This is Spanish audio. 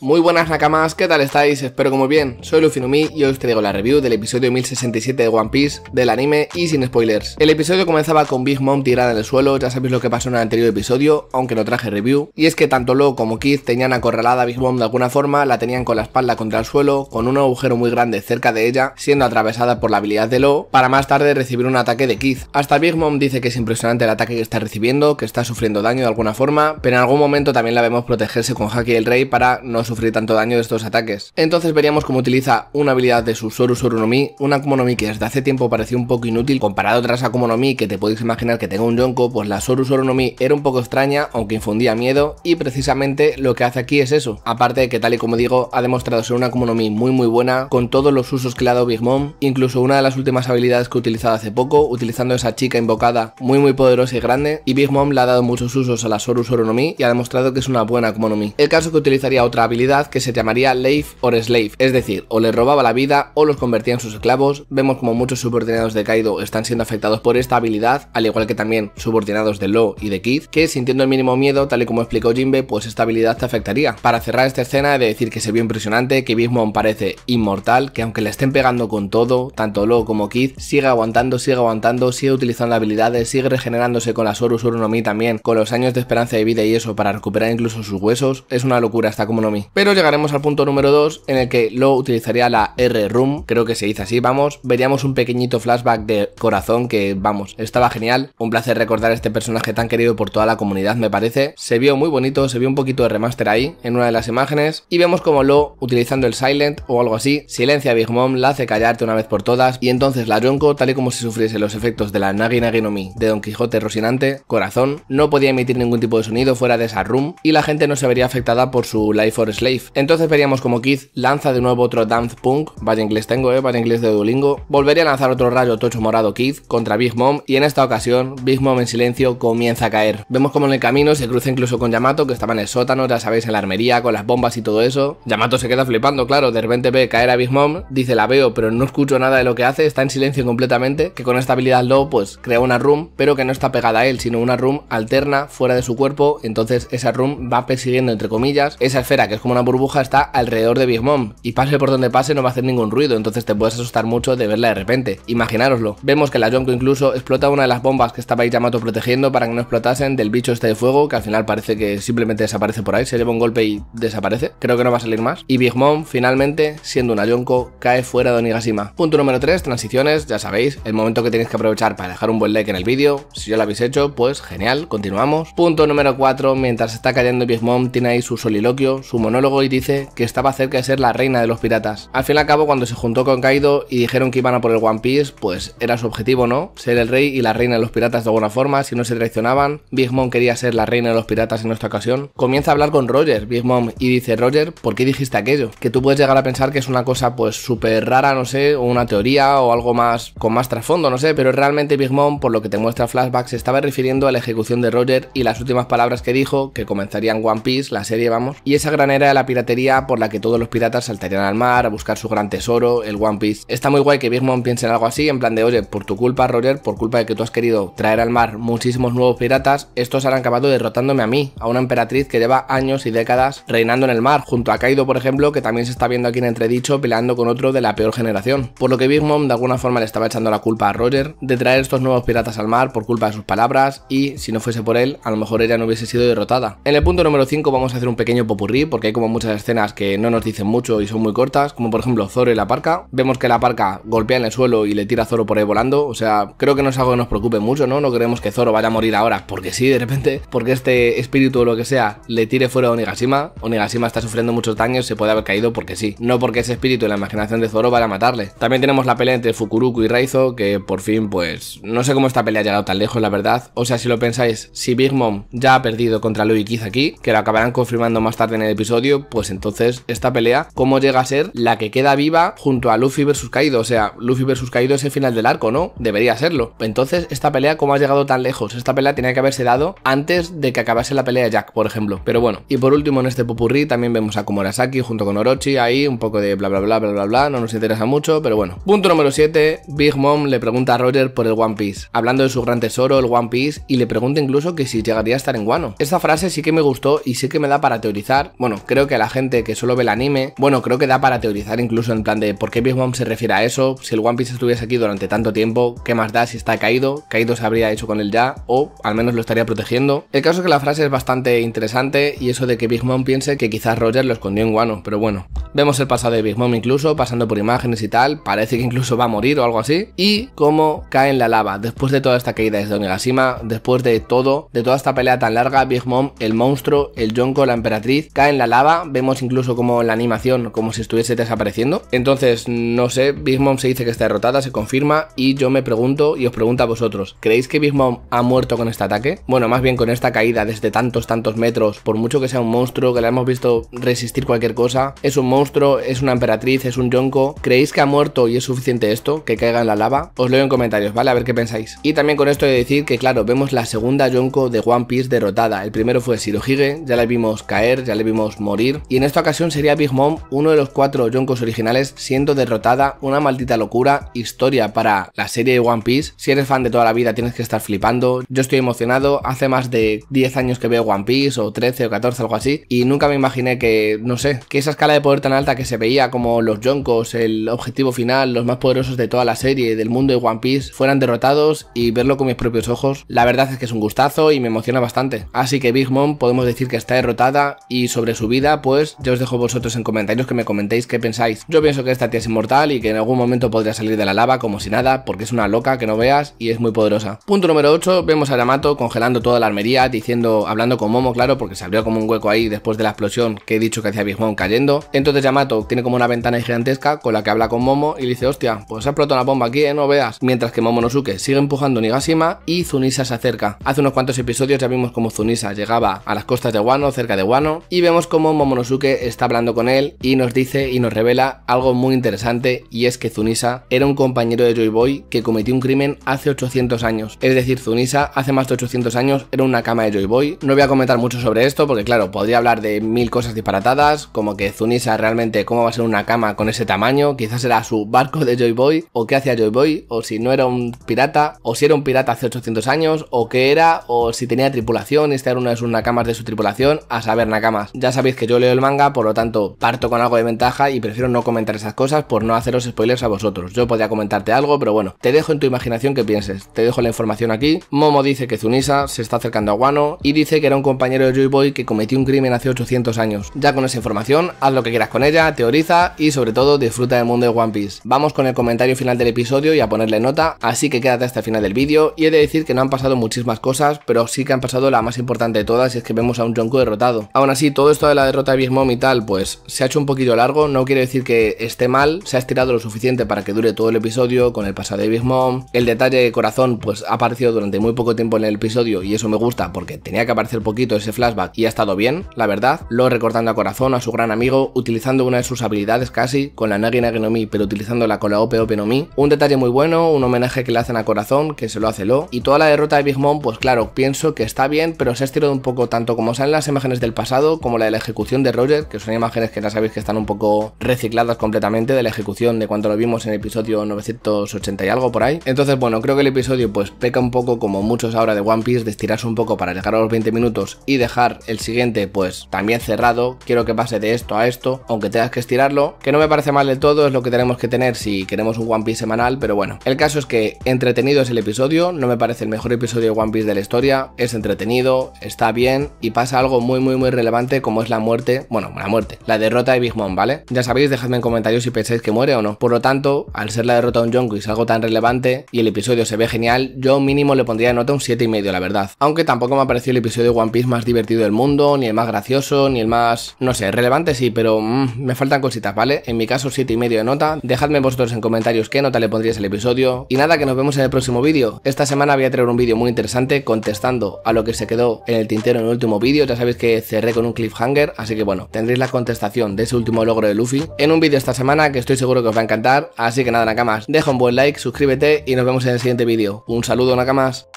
Muy buenas nakamas, ¿qué tal estáis? Espero que muy bien, soy Lufinumi y hoy os traigo la review del episodio 1067 de One Piece, del anime y sin spoilers. El episodio comenzaba con Big Mom tirada en el suelo, ya sabéis lo que pasó en el anterior episodio, aunque no traje review, y es que tanto Lo como Kid tenían acorralada a Big Mom de alguna forma, la tenían con la espalda contra el suelo, con un agujero muy grande cerca de ella, siendo atravesada por la habilidad de Lo, para más tarde recibir un ataque de Kid. Hasta Big Mom dice que es impresionante el ataque que está recibiendo, que está sufriendo daño de alguna forma, pero en algún momento también la vemos protegerse con Haki el Rey para no sufrir tanto daño de estos ataques. Entonces veríamos cómo utiliza una habilidad de su Soru Soru una Akuma que desde hace tiempo parecía un poco inútil comparado a otras Akuma no que te podéis imaginar que tenga un Yonko, pues la Soru Soru era un poco extraña, aunque infundía miedo, y precisamente lo que hace aquí es eso. Aparte de que tal y como digo, ha demostrado ser una Akuma no Mi muy muy buena, con todos los usos que le ha dado Big Mom, incluso una de las últimas habilidades que he utilizado hace poco, utilizando esa chica invocada muy muy poderosa y grande, y Big Mom le ha dado muchos usos a la Soru Soru y ha demostrado que es una buena Akuma El caso que utilizaría otra habilidad que se llamaría Life or Slave, es decir, o les robaba la vida o los convertía en sus esclavos. Vemos como muchos subordinados de Kaido están siendo afectados por esta habilidad, al igual que también subordinados de Lo y de Kid, que sintiendo el mínimo miedo, tal y como explicó Jinbe, pues esta habilidad te afectaría. Para cerrar esta escena he de decir que se vio impresionante, que Big parece inmortal, que aunque le estén pegando con todo, tanto Lo como Kid, sigue aguantando, sigue aguantando, sigue utilizando habilidades, sigue regenerándose con la Soru Soru también, con los años de esperanza de vida y eso para recuperar incluso sus huesos, es una locura está como no Mi. Pero llegaremos al punto número 2 en el que lo utilizaría la R-Room, creo que se dice así, vamos, veríamos un pequeñito flashback de corazón que, vamos, estaba genial, un placer recordar a este personaje tan querido por toda la comunidad me parece, se vio muy bonito, se vio un poquito de remaster ahí en una de las imágenes y vemos como lo, utilizando el silent o algo así, silencia a Big Mom, la hace callarte una vez por todas y entonces la Yonko, tal y como si sufriese los efectos de la Nagi Nagi de Don Quijote Rosinante, corazón, no podía emitir ningún tipo de sonido fuera de esa room y la gente no se vería afectada por su Life Force Slave. Entonces veríamos como Keith lanza de nuevo otro Dance Punk, vaya inglés tengo, eh, vaya inglés de Duolingo, volvería a lanzar otro rayo tocho morado Keith contra Big Mom y en esta ocasión Big Mom en silencio comienza a caer. Vemos como en el camino se cruza incluso con Yamato que estaba en el sótano, ya sabéis, en la armería, con las bombas y todo eso. Yamato se queda flipando, claro, de repente ve caer a Big Mom, dice la veo pero no escucho nada de lo que hace, está en silencio completamente, que con esta habilidad luego pues crea una room pero que no está pegada a él, sino una room alterna fuera de su cuerpo, entonces esa room va persiguiendo entre comillas esa esfera que es como una burbuja, está alrededor de Big Mom y pase por donde pase no va a hacer ningún ruido, entonces te puedes asustar mucho de verla de repente. Imaginaroslo. Vemos que la Yonko incluso explota una de las bombas que estaba ahí Yamato protegiendo para que no explotasen del bicho este de fuego, que al final parece que simplemente desaparece por ahí, se lleva un golpe y desaparece. Creo que no va a salir más. Y Big Mom finalmente, siendo una Yonko, cae fuera de Onigashima. Punto número 3, transiciones, ya sabéis, el momento que tenéis que aprovechar para dejar un buen like en el vídeo. Si ya lo habéis hecho, pues genial, continuamos. Punto número 4, mientras está cayendo Big Mom, tiene ahí su soliloquio, su monólogo luego y dice que estaba cerca de ser la reina de los piratas. Al fin y al cabo, cuando se juntó con Kaido y dijeron que iban a por el One Piece, pues era su objetivo, ¿no? Ser el rey y la reina de los piratas de alguna forma, si no se traicionaban. Big Mom quería ser la reina de los piratas en esta ocasión. Comienza a hablar con Roger, Big Mom, y dice, Roger, ¿por qué dijiste aquello? Que tú puedes llegar a pensar que es una cosa pues súper rara, no sé, o una teoría o algo más con más trasfondo, no sé, pero realmente Big Mom, por lo que te muestra Flashback, se estaba refiriendo a la ejecución de Roger y las últimas palabras que dijo, que comenzarían One Piece, la serie, vamos, y esa gran era a la piratería por la que todos los piratas saltarían al mar a buscar su gran tesoro, el One Piece. Está muy guay que Big Mom piense en algo así, en plan de, oye, por tu culpa, Roger, por culpa de que tú has querido traer al mar muchísimos nuevos piratas, estos han acabado derrotándome a mí, a una emperatriz que lleva años y décadas reinando en el mar, junto a Kaido, por ejemplo, que también se está viendo aquí en entredicho peleando con otro de la peor generación. Por lo que Big Mom de alguna forma le estaba echando la culpa a Roger de traer estos nuevos piratas al mar por culpa de sus palabras y, si no fuese por él, a lo mejor ella no hubiese sido derrotada. En el punto número 5 vamos a hacer un pequeño popurrí porque hay como muchas escenas que no nos dicen mucho y son muy cortas, como por ejemplo Zoro y la parca. Vemos que la parca golpea en el suelo y le tira a Zoro por ahí volando, o sea, creo que no es algo que nos preocupe mucho, ¿no? No queremos que Zoro vaya a morir ahora, porque sí, de repente, porque este espíritu o lo que sea le tire fuera a Onigashima. Onigashima está sufriendo muchos daños, se puede haber caído porque sí, no porque ese espíritu en la imaginación de Zoro vaya a matarle. También tenemos la pelea entre Fukuruku y Raizo, que por fin, pues, no sé cómo esta pelea ha llegado tan lejos, la verdad. O sea, si lo pensáis, si Big Mom ya ha perdido contra Luigi aquí, que lo acabarán confirmando más tarde en el episodio, pues entonces esta pelea, ¿cómo llega a ser la que queda viva junto a Luffy versus Kaido? O sea, Luffy versus Kaido es el final del arco, ¿no? Debería serlo. Entonces, esta pelea, ¿cómo ha llegado tan lejos? Esta pelea tenía que haberse dado antes de que acabase la pelea de Jack, por ejemplo. Pero bueno, y por último, en este popurrí también vemos a Komurasaki junto con Orochi ahí, un poco de bla bla bla bla bla bla, no nos interesa mucho, pero bueno. Punto número 7, Big Mom le pregunta a Roger por el One Piece, hablando de su gran tesoro, el One Piece, y le pregunta incluso que si llegaría a estar en Guano. Esta frase sí que me gustó y sí que me da para teorizar, bueno, creo que a la gente que solo ve el anime, bueno, creo que da para teorizar incluso en plan de por qué Big Mom se refiere a eso, si el One Piece estuviese aquí durante tanto tiempo, qué más da si está caído, caído se habría hecho con él ya, o al menos lo estaría protegiendo. El caso es que la frase es bastante interesante y eso de que Big Mom piense que quizás Roger lo escondió en Guano, pero bueno. Vemos el pasado de Big Mom incluso, pasando por imágenes y tal, parece que incluso va a morir o algo así, y cómo cae en la lava, después de toda esta caída desde Onigashima, después de todo, de toda esta pelea tan larga, Big Mom, el monstruo, el Yonko, la emperatriz, cae en la lava lava, vemos incluso como en la animación, como si estuviese desapareciendo. Entonces, no sé, Big Mom se dice que está derrotada, se confirma, y yo me pregunto y os pregunto a vosotros, ¿creéis que Big Mom ha muerto con este ataque? Bueno, más bien con esta caída desde tantos, tantos metros, por mucho que sea un monstruo, que la hemos visto resistir cualquier cosa, es un monstruo, es una emperatriz, es un yonko, ¿creéis que ha muerto y es suficiente esto, que caiga en la lava? Os leo en comentarios, ¿vale? A ver qué pensáis. Y también con esto de decir que, claro, vemos la segunda yonko de One Piece derrotada, el primero fue Shirohige, ya la vimos caer, ya le vimos morir, y en esta ocasión sería Big Mom uno de los cuatro Yonkos originales siendo derrotada, una maldita locura, historia para la serie de One Piece, si eres fan de toda la vida tienes que estar flipando, yo estoy emocionado, hace más de 10 años que veo One Piece, o 13 o 14, algo así, y nunca me imaginé que, no sé, que esa escala de poder tan alta que se veía como los Yonkos, el objetivo final, los más poderosos de toda la serie, del mundo de One Piece, fueran derrotados y verlo con mis propios ojos, la verdad es que es un gustazo y me emociona bastante. Así que Big Mom podemos decir que está derrotada y sobre su vida, pues ya os dejo vosotros en comentarios que me comentéis qué pensáis. Yo pienso que esta tía es inmortal y que en algún momento podría salir de la lava como si nada, porque es una loca que no veas y es muy poderosa. Punto número 8, vemos a Yamato congelando toda la armería, diciendo, hablando con Momo, claro, porque se abrió como un hueco ahí después de la explosión que he dicho que hacía Big Mom cayendo. Entonces Yamato tiene como una ventana gigantesca con la que habla con Momo y le dice, hostia, pues ha explotado una bomba aquí, eh, no veas. Mientras que Momo suque, sigue empujando Nigashima y Zunisa se acerca. Hace unos cuantos episodios ya vimos como Zunisa llegaba a las costas de Wano, cerca de Wano, y vemos como Momonosuke está hablando con él y nos dice y nos revela algo muy interesante y es que Zunisa era un compañero de Joy Boy que cometió un crimen hace 800 años. Es decir, Zunisa hace más de 800 años era una cama de Joy Boy. No voy a comentar mucho sobre esto porque claro, podría hablar de mil cosas disparatadas, como que Zunisa realmente cómo va a ser una cama con ese tamaño, quizás era su barco de Joy Boy o qué hacía Joy Boy o si no era un pirata o si era un pirata hace 800 años o qué era o si tenía tripulación, este era una de sus nakamas de su tripulación, a saber nakamas. Ya sabéis que yo leo el manga, por lo tanto parto con algo de ventaja y prefiero no comentar esas cosas por no haceros spoilers a vosotros. Yo podría comentarte algo, pero bueno, te dejo en tu imaginación que pienses. Te dejo la información aquí. Momo dice que Zunisa se está acercando a Wano y dice que era un compañero de Joy Boy que cometió un crimen hace 800 años. Ya con esa información, haz lo que quieras con ella, teoriza y sobre todo disfruta del mundo de One Piece. Vamos con el comentario final del episodio y a ponerle nota, así que quédate hasta el final del vídeo y he de decir que no han pasado muchísimas cosas, pero sí que han pasado la más importante de todas y es que vemos a un Jonko derrotado. Aún así, todo esto de la derrota de Big Mom y tal, pues se ha hecho un poquito largo, no quiere decir que esté mal, se ha estirado lo suficiente para que dure todo el episodio con el pasado de Big Mom, el detalle de corazón pues ha aparecido durante muy poco tiempo en el episodio y eso me gusta porque tenía que aparecer poquito ese flashback y ha estado bien, la verdad, lo recortando a corazón a su gran amigo, utilizando una de sus habilidades casi, con la Nagi Nagi pero utilizándola con la Ope Ope no un detalle muy bueno, un homenaje que le hacen a corazón, que se lo hace Lo, y toda la derrota de Big Mom pues claro, pienso que está bien, pero se ha estirado un poco tanto como salen las imágenes del pasado como la de la ejecución de Roger, que son imágenes que ya sabéis que están un poco recicladas completamente de la ejecución de cuando lo vimos en el episodio 980 y algo por ahí. Entonces, bueno, creo que el episodio pues peca un poco como muchos ahora de One Piece, de estirarse un poco para llegar a los 20 minutos y dejar el siguiente pues también cerrado. Quiero que pase de esto a esto, aunque tengas que estirarlo, que no me parece mal del todo, es lo que tenemos que tener si queremos un One Piece semanal, pero bueno, el caso es que entretenido es el episodio, no me parece el mejor episodio de One Piece de la historia, es entretenido, está bien y pasa algo muy muy muy relevante como es la la muerte, bueno, la muerte, la derrota de Big Mom, ¿vale? Ya sabéis, dejadme en comentarios si pensáis que muere o no. Por lo tanto, al ser la derrota de un Jonko y es algo tan relevante y el episodio se ve genial, yo mínimo le pondría de nota un 7,5, la verdad. Aunque tampoco me ha parecido el episodio de One Piece más divertido del mundo, ni el más gracioso, ni el más, no sé, relevante sí, pero mm, me faltan cositas, ¿vale? En mi caso, 7,5 de nota. Dejadme vosotros en comentarios qué nota le pondríais al episodio. Y nada, que nos vemos en el próximo vídeo. Esta semana voy a traer un vídeo muy interesante contestando a lo que se quedó en el tintero en el último vídeo. Ya sabéis que cerré con un cliffhanger así que bueno, tendréis la contestación de ese último logro de Luffy en un vídeo esta semana que estoy seguro que os va a encantar, así que nada, Nakamas, deja un buen like, suscríbete y nos vemos en el siguiente vídeo. Un saludo, Nakamas.